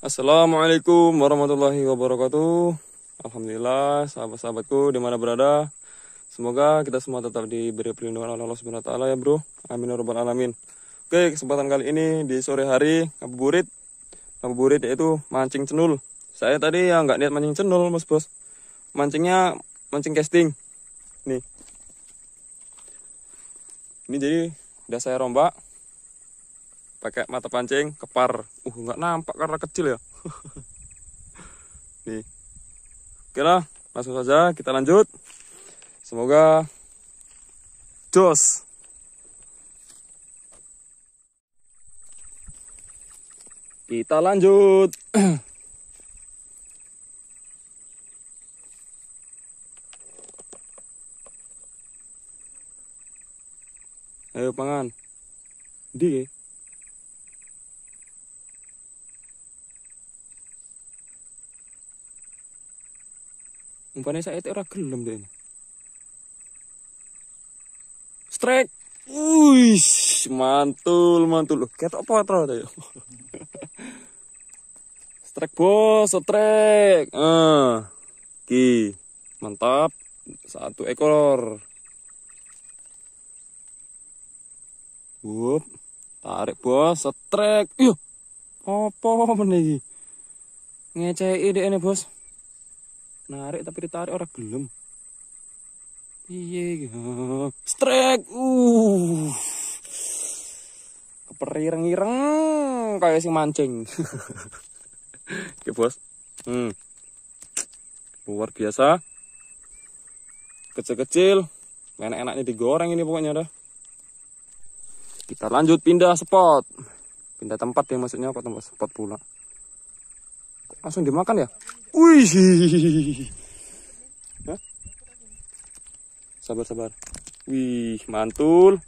Assalamualaikum warahmatullahi wabarakatuh. Alhamdulillah, sahabat-sahabatku dimana berada. Semoga kita semua tetap diberi perlindungan oleh Allah Subhanahu wa ya, Bro. Amin ya alamin. Oke, kesempatan kali ini di sore hari ngabuburit. Ngabuburit yaitu mancing cenul. Saya tadi yang nggak niat mancing cenul, Mas Bos. Mancingnya mancing casting. Nih. Ini jadi udah saya rombak, pakai mata pancing kepar uh nggak nampak karena kecil ya nih oke lah langsung saja kita lanjut semoga jos kita lanjut ayo pangan di Umpannya saya itu orang gelem deh ini. Strike. Uish, mantul, mantul. Ketok apa tuh. strike bos, strike. Ah, ki, mantap. Satu ekor. Wup, tarik bos, strike. Yuk, apa menegi? Ngecei ide ini bos narik tapi ditarik orang gelem Iya, strike uh keperireng-ireng kayak si mancing oke bos hmm. luar biasa kecil-kecil enak-enaknya digoreng ini pokoknya dah kita lanjut pindah spot pindah tempat ya maksudnya kok tempat spot pula langsung dimakan ya Wih. Sabar sabar. Wih, mantul.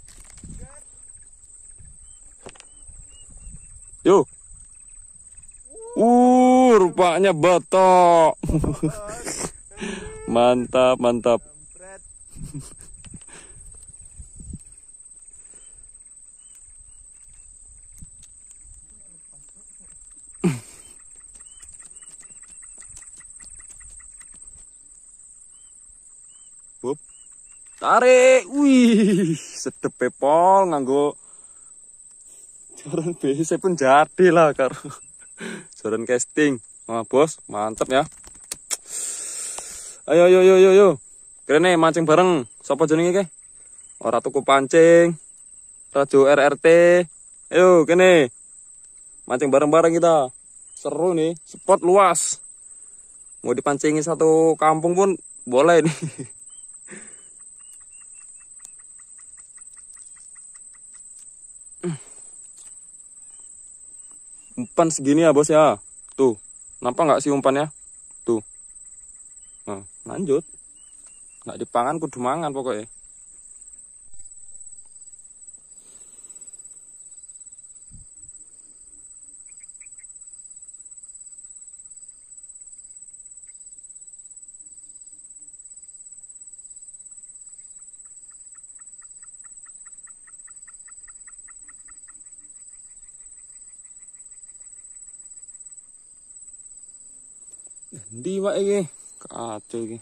Yo. Uh, rupanya betok. mantap, mantap. Tarik. Wih, sedep pol nganggo joran BC pun jadi lah karo joran casting. Wah, Bos, mantep ya. Ayo ayo ayo ayo keren nih mancing bareng. Sapa jenenge ke? Ora tuku pancing. Radio RRT. Ayo kene. Mancing bareng-bareng kita. Seru nih, spot luas. Mau dipancingi satu kampung pun boleh nih. umpan segini ya bos ya tuh kenapa nggak sih umpannya tuh nah, lanjut nggak dipangan kudu mangan pokoknya දීවා එකේ කාත් එකේ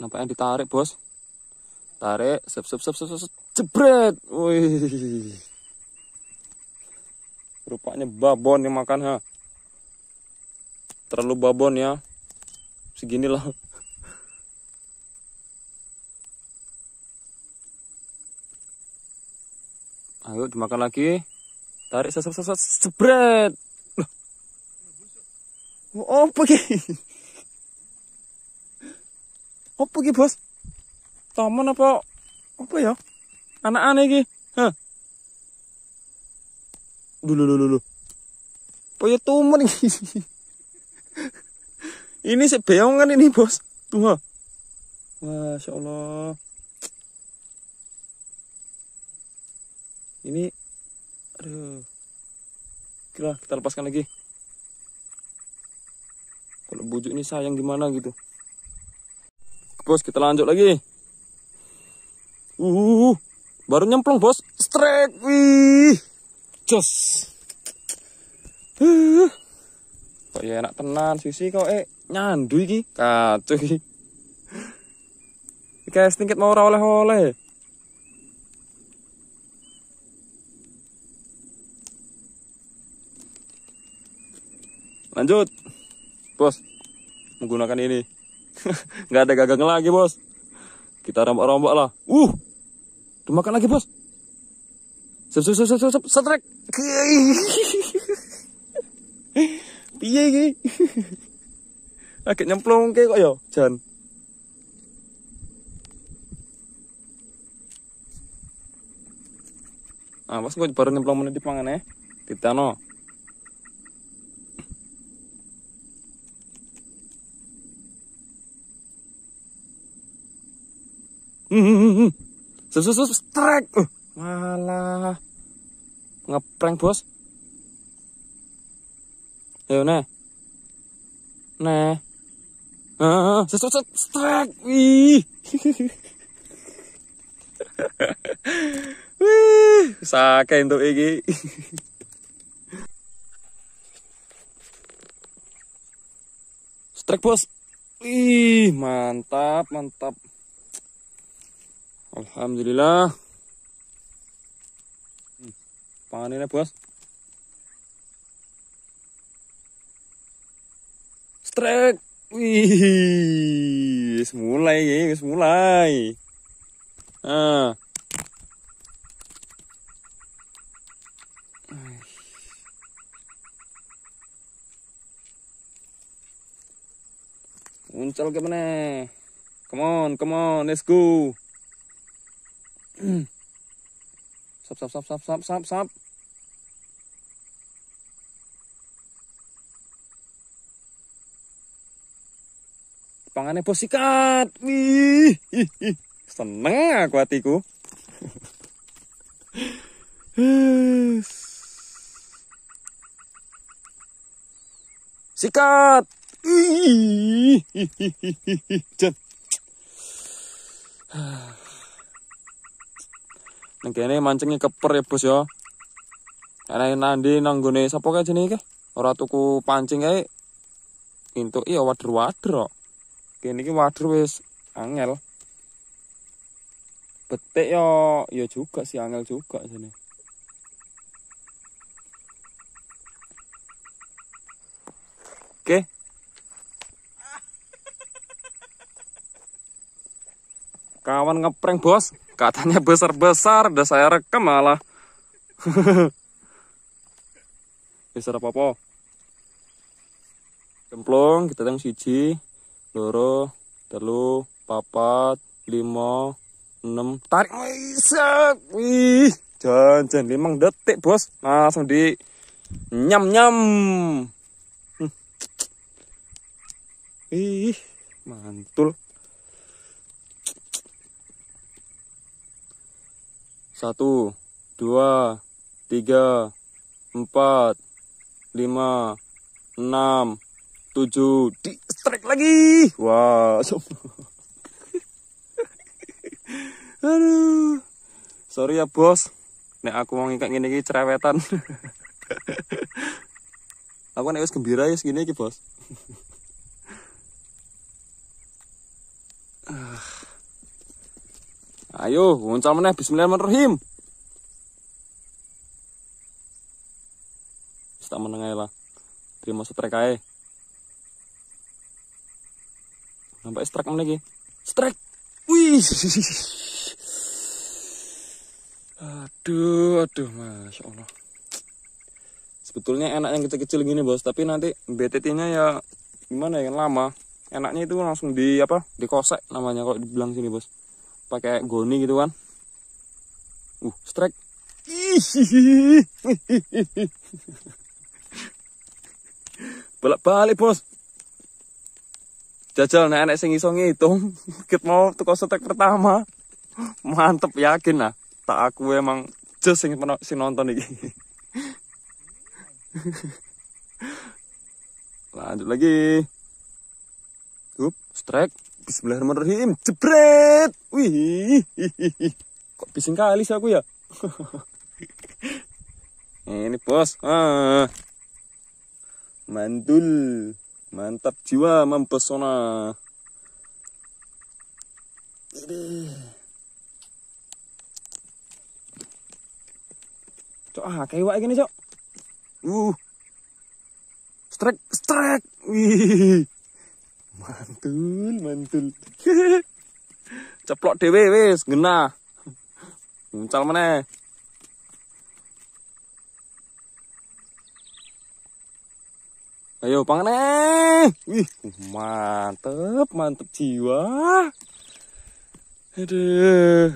nampaknya ditarik bos tarik sep sep sep sep, sep jebret wih rupanya babon yang makan ha terlalu babon ya seginilah ayo dimakan lagi tarik sep sep sep, jebret oh apa apa ki, Bos? Taman apa apa ya? anak aneh ki hah? Dulu dulu dulu. Apa ya tumor iki? ini sebeongan ini, Bos. Tuh. Masya Allah. Ini aduh. Kira kita lepaskan lagi. Kalau bujuk ini sayang gimana gitu bos. Kita lanjut lagi. Uh, baru nyemplung bos. Strike. Wih. Jos. Uh. Kok ya enak tenan sisi kok eh nyandu iki. Kacau iki. kayak stingkit mau ora oleh-oleh. Lanjut. Bos menggunakan ini. nggak ada gagang lagi bos kita rombak-rombak lah uh dimakan lagi bos sep sep sep sep sep setrek piye iki agak nyemplung kayak kok ya jan ah, bos gue baru nyemplung menit di pangan ya eh? titano Hmm. Sus sus sus trek. Uh, malah ngeprank, Bos. Ayo, Neh. Neh. Ah, sus sus trek. Wih. Wih, sake entuk iki. Strike, Bos. Wih, mantap, mantap. Alhamdulillah. Hmm, Panennya bos. Strike, Wih, mulai ya, mulai. Ah. Muncul ke mana? Come on, come on, let's go. Hmm. Sap, sap, sap, sap, sap, sap, sap. Pangannya bos sikat. Wih, seneng aku hatiku. sikat. Ih, Neng kene mancingnya keper ya, Bos ya. Karena nanti nang gune sapa kae jenenge iki? Ora tuku pancing kae untuk iya wader-wader kok. Kini ki wader wes angel. Betik yo ya, yo ya juga si angel juga sini. Oke. Kawan ngepreng Bos. Katanya besar-besar, udah saya rekam malah. Besar apa po? Cemplung, kita yang siji, loro, telu, papat, lima, enam, tarik, wisak, wih, jangan, limang detik bos, langsung di nyam nyam. Hm. Ih, mantul. Satu, dua, tiga, empat, lima, enam, tujuh. Di strike lagi. wow sombong. Aduh. Sorry ya bos. Nek aku mau ngikak ngene iki cerewetan. aku nek wis gembira ya segini iki bos. Ayo, muncul meneh bismillahirrahmanirrahim. Kita tak meneng ae lah. Terima strike ae. Nampak strike meneh iki. Strike. Wih. Aduh, aduh, masya Allah. Sebetulnya enak yang kecil-kecil gini bos, tapi nanti BTT-nya ya gimana ya, yang lama. Enaknya itu langsung di apa? Dikosek namanya kalau dibilang sini bos pakai goni gitu kan uh strike balik balik bos jajal nenek enek sing iso ngitung ket mau tuku setek pertama mantep yakin lah tak aku emang jos sing, sing nonton iki lanjut lagi up strike Bismillahirrahmanirrahim. Jebret. Wih. Kok bising kali sih aku ya? Ini bos. Ah. mandul, Mantap jiwa mempesona. Cok ah kayak ini, cok. Uh. Strike, strike. Wih mantul mantul ceplok dewe wis ngena muncul mana ayo pangan wih mantep mantep jiwa aduh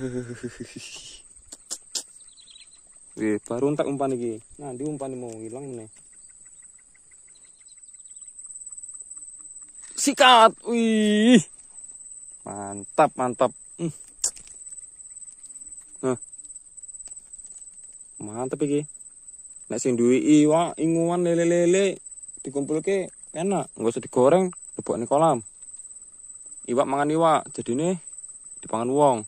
wih baru tak umpan lagi nanti umpan mau hilang nih sikat wih mantap mantap nah mantap iki nek sing duwe iwak inguan lele-lele ke, enak nggak usah digoreng lebokne kolam iwak mangan iwak nih dipangan wong